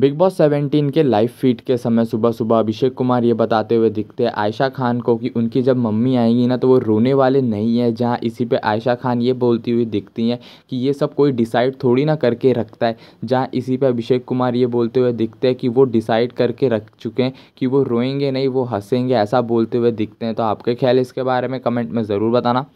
big boss 17 के live feed के समय सुबह सुबह अभिषेक कुमार ये बताते हुए दिखते हैं आयशा खान को कि उनकी जब मम्मी आएंगी ना तो वो रोने वाले नहीं हैं जहां इसी पे आयशा खान ये बोलती हुई दिखती हैं कि ये सब कोई डिसाइड थोड़ी ना करके रखता है जहां इसी पे अभिषेक कुमार ये बोलते हुए दिखते हैं कि वो डिसाइड करके रख चुके हैं कि वो रोएंगे नहीं वो हंसेंगे ऐसा बोलते हुए दिखते हैं तो आपके ख्याल इसके बारे में कमेंट में ज़रूर बताना